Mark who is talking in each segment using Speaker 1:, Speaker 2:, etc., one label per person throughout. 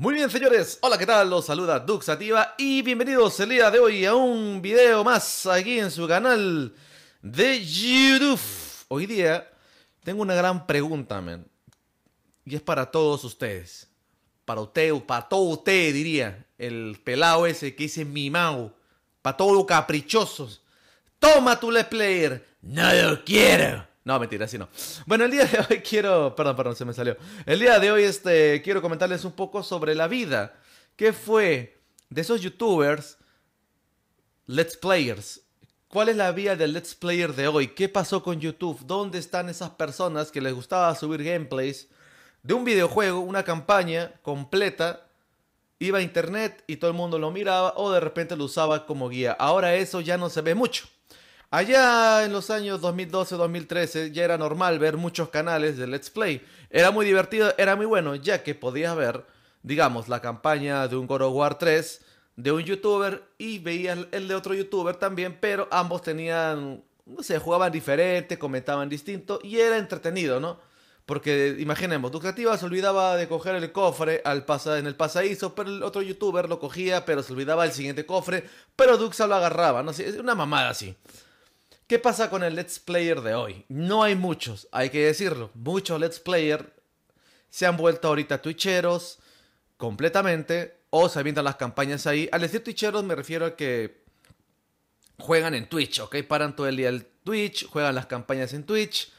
Speaker 1: Muy bien señores, hola qué tal, los saluda Duxativa y bienvenidos el día de hoy a un video más aquí en su canal de YouTube. Hoy día tengo una gran pregunta, men. Y es para todos ustedes. Para usted, para todo usted diría. El pelado ese que dice mimao. Para todos los caprichosos. Toma tu let's player. No lo quiero. No, mentira, así no. Bueno, el día de hoy quiero. Perdón, perdón, se me salió. El día de hoy este, quiero comentarles un poco sobre la vida. ¿Qué fue de esos youtubers, let's players? ¿Cuál es la vida del let's player de hoy? ¿Qué pasó con YouTube? ¿Dónde están esas personas que les gustaba subir gameplays de un videojuego, una campaña completa? Iba a internet y todo el mundo lo miraba o de repente lo usaba como guía. Ahora eso ya no se ve mucho. Allá en los años 2012-2013 ya era normal ver muchos canales de Let's Play. Era muy divertido, era muy bueno, ya que podías ver, digamos, la campaña de un God of War 3 de un youtuber y veías el de otro youtuber también, pero ambos tenían, no sé, jugaban diferente, comentaban distinto y era entretenido, ¿no? Porque imaginemos, Ducrativa se olvidaba de coger el cofre al pasa, en el pasadizo, pero el otro youtuber lo cogía, pero se olvidaba el siguiente cofre, pero Duxa lo agarraba, no sé, una mamada así. ¿Qué pasa con el Let's Player de hoy? No hay muchos, hay que decirlo. Muchos Let's Player se han vuelto ahorita Twitcheros completamente o se avientan las campañas ahí. Al decir Twitcheros me refiero a que juegan en Twitch, ¿ok? Paran todo el día el Twitch, juegan las campañas en Twitch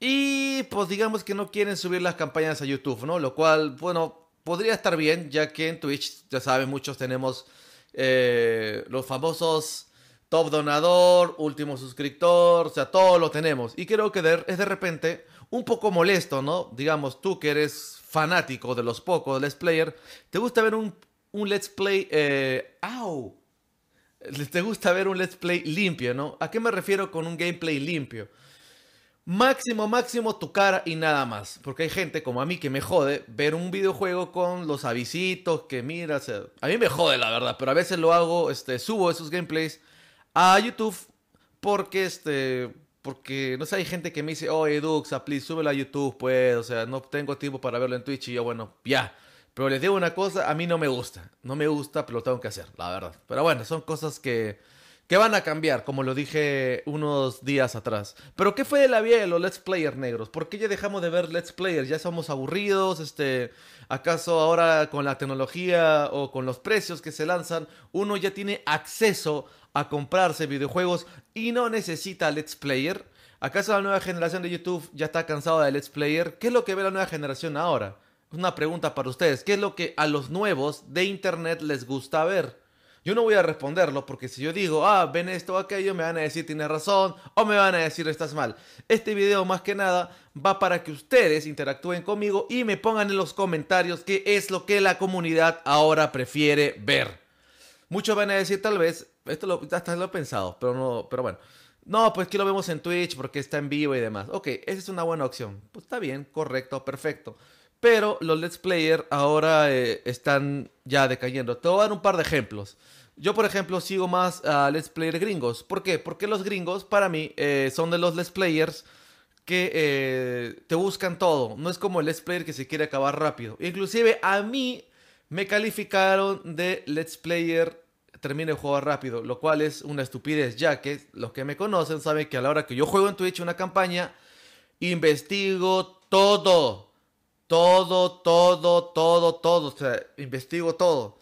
Speaker 1: y pues digamos que no quieren subir las campañas a YouTube, ¿no? Lo cual, bueno, podría estar bien ya que en Twitch, ya saben, muchos tenemos eh, los famosos top donador, último suscriptor, o sea, todo lo tenemos. Y creo que es de repente un poco molesto, ¿no? Digamos, tú que eres fanático de los pocos Let's Player, ¿te gusta ver un, Let's Play... Eh, ¡Au! ¿Te gusta ver un Let's Play limpio, no? ¿A qué me refiero con un gameplay limpio? Máximo, máximo tu cara y nada más. Porque hay gente como a mí que me jode ver un videojuego con los avisitos que mira. a mí me jode la verdad, pero a veces lo hago, este, subo esos gameplays a YouTube porque este porque no sé, hay gente que me dice, "Oye, oh, Duxa, please súbelo a YouTube, pues, o sea, no tengo tiempo para verlo en Twitch." Y yo, bueno, ya. Pero les digo una cosa, a mí no me gusta. No me gusta, pero lo tengo que hacer, la verdad. Pero bueno, son cosas que que van a cambiar, como lo dije unos días atrás. Pero ¿qué fue de la vida de los Let's Player negros? ¿Por qué ya dejamos de ver Let's Player? ¿Ya somos aburridos? Este, ¿Acaso ahora con la tecnología o con los precios que se lanzan, uno ya tiene acceso a comprarse videojuegos y no necesita Let's Player? ¿Acaso la nueva generación de YouTube ya está cansada de Let's Player? ¿Qué es lo que ve la nueva generación ahora? Una pregunta para ustedes. ¿Qué es lo que a los nuevos de Internet les gusta ver? Yo no voy a responderlo porque si yo digo, ah, ven esto o aquello, me van a decir tienes razón o me van a decir estás mal. Este video más que nada va para que ustedes interactúen conmigo y me pongan en los comentarios qué es lo que la comunidad ahora prefiere ver. Muchos van a decir tal vez, esto lo, hasta lo he pensado, pero, no, pero bueno. No, pues que lo vemos en Twitch porque está en vivo y demás. Ok, esa es una buena opción. Pues está bien, correcto, perfecto pero los Let's Player ahora eh, están ya decayendo. Te voy a dar un par de ejemplos. Yo, por ejemplo, sigo más a Let's Player gringos. ¿Por qué? Porque los gringos, para mí, eh, son de los Let's Players que eh, te buscan todo. No es como el Let's Player que se quiere acabar rápido. Inclusive a mí me calificaron de Let's Player termine el juego rápido, lo cual es una estupidez, ya que los que me conocen saben que a la hora que yo juego en Twitch una campaña, investigo todo todo, todo, todo, todo. O sea, investigo todo.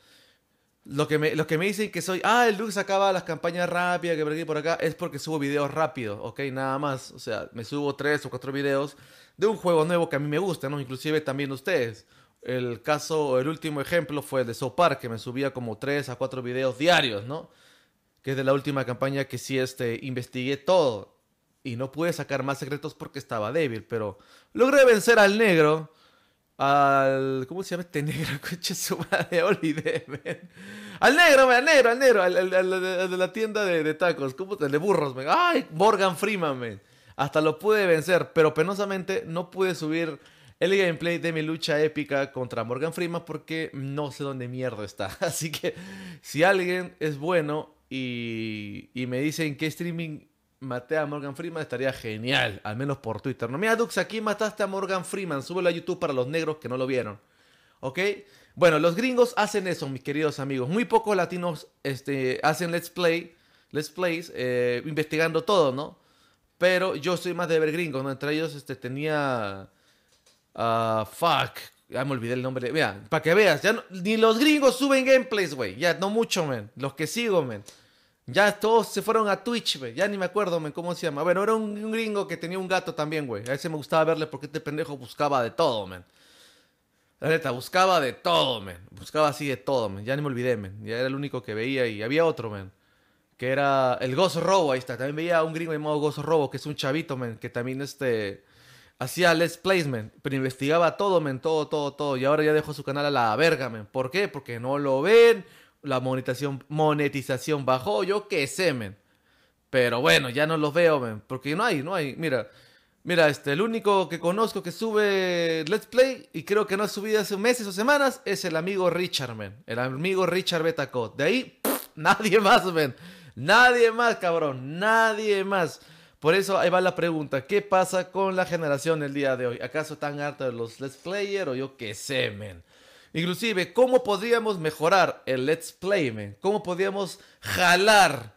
Speaker 1: Lo que me, que me dicen que soy, ah, el Lux acaba las campañas rápidas, que por por acá, es porque subo videos rápidos, ok, nada más. O sea, me subo tres o cuatro videos de un juego nuevo que a mí me gusta, ¿no? Inclusive también ustedes. El caso, el último ejemplo fue el de Sopar, que me subía como tres a cuatro videos diarios, ¿no? Que es de la última campaña que sí este, investigué todo. Y no pude sacar más secretos porque estaba débil, pero logré vencer al negro al. ¿Cómo se llama este negro? Coche su madre, Al negro, al negro, al negro, al, de la tienda de, tacos, ¿cómo te, de burros, ¡Ay! Morgan Freeman, Hasta lo pude vencer, pero penosamente no pude subir el gameplay de mi lucha épica contra Morgan Freeman porque no sé dónde mierda está. Así que si alguien es bueno y, y me dicen qué streaming maté a Morgan Freeman estaría genial, al menos por Twitter. No, mira, Dux, aquí mataste a Morgan Freeman. Súbelo a YouTube para los negros que no lo vieron. ¿Ok? Bueno, los gringos hacen eso, mis queridos amigos. Muy pocos latinos este, hacen let's play, let's plays, eh, investigando todo, ¿no? Pero yo soy más de ver gringos, ¿no? Entre ellos este, tenía. Ah, fuck. Ya me olvidé el nombre. Mira, para que veas, ya ni los gringos suben gameplays, güey. Ya, no mucho, men. Los que sigo, men. Ya todos se fueron a Twitch, güey. Ya ni me acuerdo, cómo se llama. Bueno, era un, gringo que tenía un gato también, güey. A ese me gustaba verle porque este pendejo buscaba de todo, men. La neta, buscaba de todo, men. Buscaba así de todo, men. Ya ni me olvidé, men. Ya era el único que veía y había otro, men. Que era el Gozo Robo, ahí está. También veía a un gringo llamado Gozo Robo, que es un chavito, men. Que también, este... Hacía Let's Plays, Pero investigaba todo, men. Todo, todo, todo. Y ahora ya dejó su canal a la verga, men. ¿Por qué? Porque no lo ven la monetización, monetización bajó, yo que sé, men. Pero bueno, ya no los veo, men. Porque no hay, no hay. Mira, mira, este, el único que conozco que sube Let's Play y creo que no ha subido hace meses o semanas es el amigo Richard, men. El amigo Richard Betacot. De ahí, nadie más, men. Nadie más, cabrón. Nadie más. Por eso ahí va la pregunta, ¿qué pasa con la generación el día de hoy? ¿Acaso están hartos de los Let's Player o yo que sé, men? Inclusive, ¿cómo podríamos mejorar el Let's Play? ¿Cómo podríamos jalar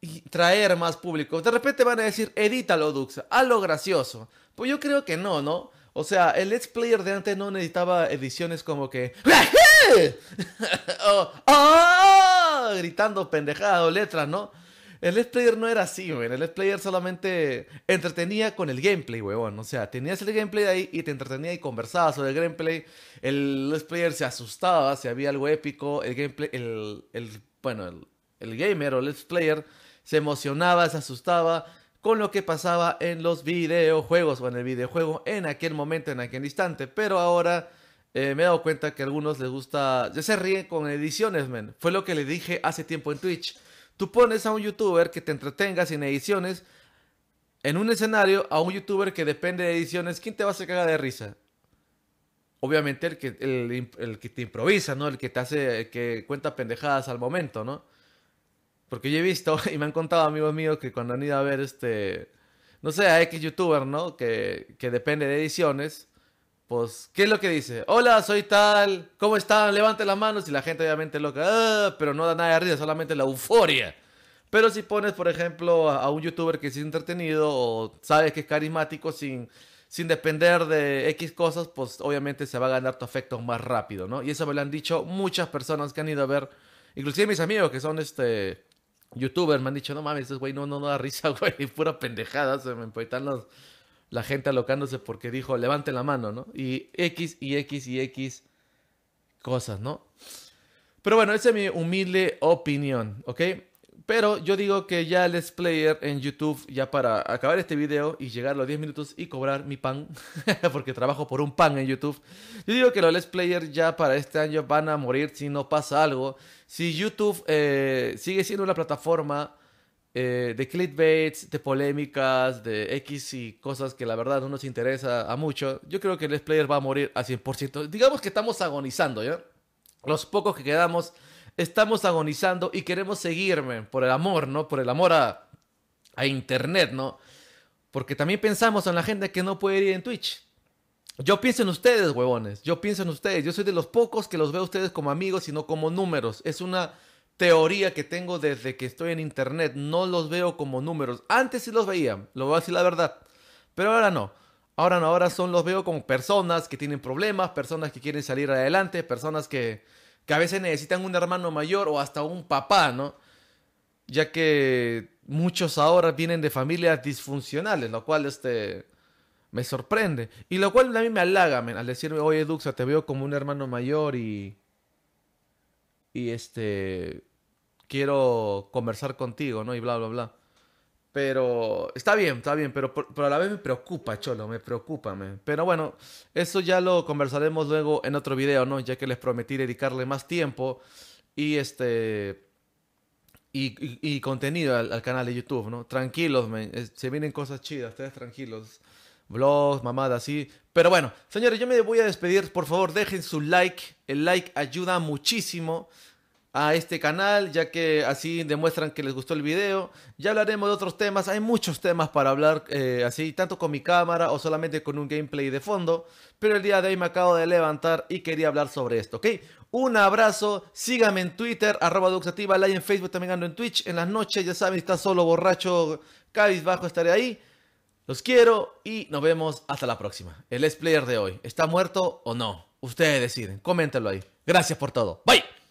Speaker 1: y traer más público? De repente van a decir, edítalo, Dux, hazlo gracioso. Pues yo creo que no, ¿no? O sea, el Let's Player de antes no necesitaba ediciones como que... Ah", gritando pendejado, letras, ¿no? El Let's Player no era así, weón. El Let's Player solamente entretenía con el gameplay, weón. O sea, tenías el gameplay ahí y te entretenía y conversabas sobre el gameplay. El Let's Player se asustaba si había algo épico. El gameplay, el, bueno, el, gamer o el Let's Player se emocionaba, se asustaba con lo que pasaba en los videojuegos o en el videojuego en aquel momento, en aquel instante. Pero ahora eh, me he dado cuenta que a algunos les gusta, ya se ríen con ediciones, men. Fue lo que le dije hace tiempo en Twitch. Tú pones a un youtuber que te entretenga sin ediciones en un escenario a un youtuber que depende de ediciones, ¿quién te va a hacer cagar de risa? Obviamente el que, el, que te improvisa, ¿no? El que te hace, que cuenta pendejadas al momento, ¿no? Porque yo he visto y me han contado amigos míos que cuando han ido a ver este, no sé, a X youtuber, ¿no? Que, que depende de ediciones, pues, ¿qué es lo que dice? Hola, soy tal, ¿cómo están? Levante las manos y la gente obviamente loca, ah", pero no da nada de risa, solamente la euforia. Pero si pones, por ejemplo, a, un youtuber que es entretenido o sabes que es carismático sin, sin depender de X cosas, pues obviamente se va a ganar tu afecto más rápido, ¿no? Y eso me lo han dicho muchas personas que han ido a ver, inclusive mis amigos que son este youtubers, me han dicho, no mames, güey no, no, da risa, güey, pura pendejada, se me empuetan los la gente alocándose porque dijo, levanten la mano, ¿no? Y X y X y X cosas, ¿no? Pero bueno, esa es mi humilde opinión, ¿ok? Pero yo digo que ya el player en YouTube, ya para acabar este video y llegar a los 10 minutos y cobrar mi pan, porque trabajo por un pan en YouTube, yo digo que los let's player ya para este año van a morir si no pasa algo. Si YouTube eh, sigue siendo una plataforma eh, de clickbaits, de polémicas, de X y cosas que la verdad no nos interesa a mucho, yo creo que el player va a morir a 100%. Digamos que estamos agonizando, ¿ya? Los pocos que quedamos, estamos agonizando y queremos seguirme por el amor, ¿no? Por el amor a, a Internet, ¿no? Porque también pensamos en la gente que no puede ir en Twitch. Yo pienso en ustedes, huevones. Yo pienso en ustedes. Yo soy de los pocos que los veo a ustedes como amigos y no como números. Es una teoría que tengo desde que estoy en internet. No los veo como números. Antes sí los veía, lo voy a decir la verdad. Pero ahora no. Ahora no, ahora son los veo como personas que tienen problemas, personas que quieren salir adelante, personas que, que a veces necesitan un hermano mayor o hasta un papá, ¿no? Ya que muchos ahora vienen de familias disfuncionales, lo cual este me sorprende. Y lo cual a mí me halaga, al decirme, oye, Duxa, te veo como un hermano mayor y. Y este quiero conversar contigo, ¿no? Y bla, bla, bla. Pero está bien, está bien, pero, pero a la vez me preocupa, Cholo, me preocupa. Me. Pero bueno, eso ya lo conversaremos luego en otro video, ¿no? Ya que les prometí dedicarle más tiempo y este... Y, y, contenido al, canal de YouTube, ¿no? Tranquilos, se vienen cosas chidas, ustedes tranquilos. Vlogs, mamadas, así. Pero bueno, señores, yo me voy a despedir. Por favor, dejen su like. El like ayuda muchísimo a este canal, ya que así demuestran que les gustó el video. Ya hablaremos de otros temas, hay muchos temas para hablar eh, así, tanto con mi cámara o solamente con un gameplay de fondo, pero el día de hoy me acabo de levantar y quería hablar sobre esto, ¿ok? Un abrazo, síganme en Twitter, arroba Duxativa, like en Facebook, también ando en Twitch, en las noches, ya saben, está solo borracho, bajo estaré ahí. Los quiero y nos vemos hasta la próxima. El Let's Player de hoy, ¿está muerto o no? Ustedes deciden, coméntalo ahí. Gracias por todo. Bye.